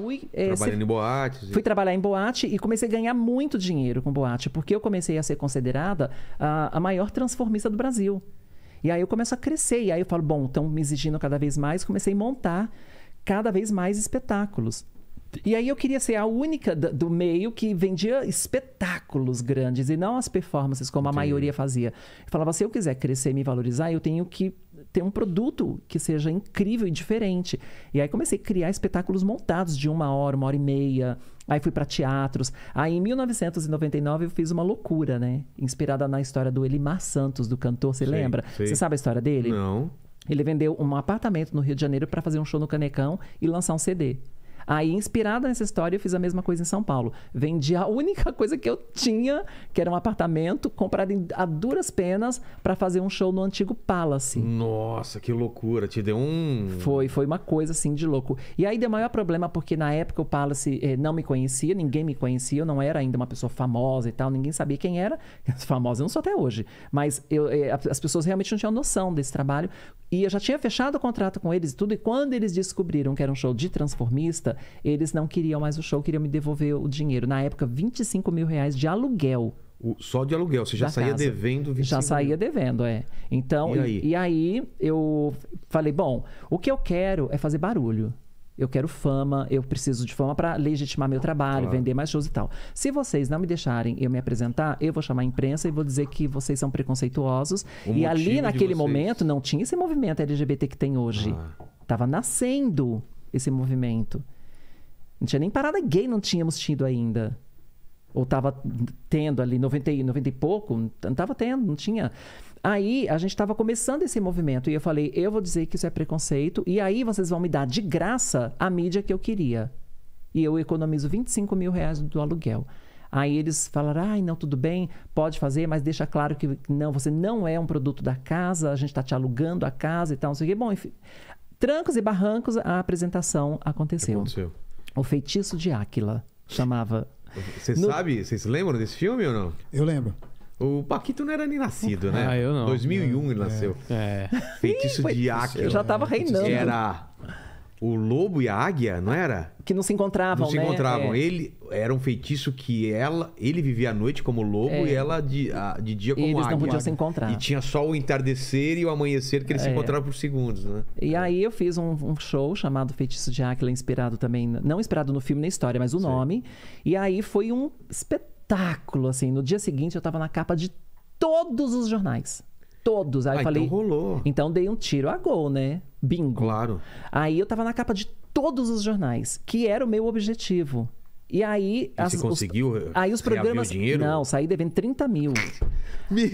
fui. É, Trabalhando em boate. Fui trabalhar em boate e comecei a ganhar muito dinheiro com boate, porque eu comecei a ser considerada a, a maior transformista do Brasil. E aí eu começo a crescer. E aí eu falo, bom, estão me exigindo cada vez mais. Comecei a montar cada vez mais espetáculos. E aí eu queria ser a única do meio que vendia espetáculos grandes e não as performances como a maioria fazia. Eu falava, se eu quiser crescer e me valorizar, eu tenho que ter um produto que seja incrível e diferente. E aí comecei a criar espetáculos montados de uma hora, uma hora e meia. Aí fui para teatros. Aí em 1999 eu fiz uma loucura, né? Inspirada na história do Elimar Santos, do cantor, você sim, lembra? Você sabe a história dele? Não. Ele vendeu um apartamento no Rio de Janeiro para fazer um show no Canecão e lançar um CD. Aí, inspirada nessa história, eu fiz a mesma coisa em São Paulo. Vendi a única coisa que eu tinha, que era um apartamento, comprado em, a duras penas para fazer um show no antigo Palace. Nossa, que loucura! Te deu um. Foi, foi uma coisa assim de louco. E aí deu maior problema, porque na época o Palace eh, não me conhecia, ninguém me conhecia, eu não era ainda uma pessoa famosa e tal, ninguém sabia quem era. Famosa eu não sou até hoje, mas eu, eh, as pessoas realmente não tinham noção desse trabalho. E eu já tinha fechado o contrato com eles e tudo, e quando eles descobriram que era um show de transformista, eles não queriam mais o show, queriam me devolver o dinheiro. Na época, 25 mil reais de aluguel. O, só de aluguel, você já saía casa. devendo 25 Já saía mil. devendo, é. Então, e aí? E, e aí eu falei, bom, o que eu quero é fazer barulho. Eu quero fama, eu preciso de fama para legitimar meu trabalho, claro. vender mais shows e tal. Se vocês não me deixarem eu me apresentar, eu vou chamar a imprensa e vou dizer que vocês são preconceituosos. O e ali, naquele momento, não tinha esse movimento LGBT que tem hoje. Estava ah. nascendo esse movimento. Não tinha nem parada gay, não tínhamos tido ainda. Ou tava tendo ali 90, 90 e pouco, não tava tendo, não tinha. Aí a gente estava começando esse movimento e eu falei, eu vou dizer que isso é preconceito e aí vocês vão me dar de graça a mídia que eu queria. E eu economizo 25 mil reais do aluguel. Aí eles falaram: ai, não, tudo bem, pode fazer, mas deixa claro que não, você não é um produto da casa, a gente está te alugando a casa e tal, não sei o quê. Bom, enfim, trancos e barrancos, a apresentação aconteceu. Aconteceu. O Feitiço de Áquila chamava. Você no... sabe? Vocês lembram desse filme ou não? Eu lembro. O Paquito não era nem nascido, né? Ah, eu não. 2001 ele é. nasceu. É. Feitiço de Áquila. Eu já tava reinando. Era o lobo e a águia, não era? Que não se encontravam, não se né? encontravam. É. Ele era um feitiço que ela, ele vivia à noite como lobo é. e ela de, a, de dia como eles águia. Eles não podiam se encontrar. E tinha só o entardecer e o amanhecer que eles é. se encontravam por segundos, né? E aí eu fiz um, um show chamado Feitiço de Águia, inspirado também, não inspirado no filme nem história, mas o Sim. nome. E aí foi um espetáculo, assim. No dia seguinte eu estava na capa de todos os jornais. Todos. Aí ah, eu então falei. Então rolou. Então dei um tiro a gol, né? Bingo. Claro. Aí eu tava na capa de todos os jornais, que era o meu objetivo. E aí. E as, você conseguiu? Os, eh, aí os programas. Dinheiro? Não, saí devendo 30 mil. Meu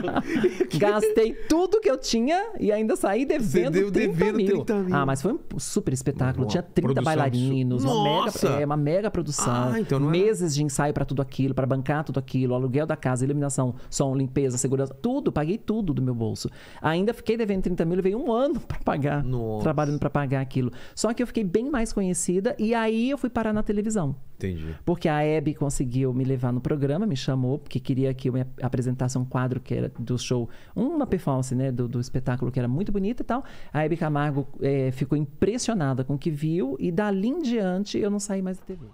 Gastei tudo que eu tinha e ainda saí devendo, deu 30, devendo mil. 30 mil. Ah, mas foi um super espetáculo. Uma tinha 30 bailarinos, uma, mega, é, uma mega produção. Ah, então não é- meses era... de ensaio para tudo aquilo, para bancar tudo aquilo, aluguel da casa, iluminação, som, limpeza, segurança, tudo. Paguei tudo do meu bolso. Ainda fiquei devendo 30 mil, levei um ano para pagar, Nossa. trabalhando para pagar aquilo. Só que eu fiquei bem mais conhecida e aí eu fui parar na televisão televisão. Entendi. Porque a Hebe conseguiu me levar no programa, me chamou, porque queria que eu me apresentasse um quadro que era do show, uma performance, né, do, do espetáculo que era muito bonita e tal. A Hebe Camargo é, ficou impressionada com o que viu e dali em diante eu não saí mais da TV.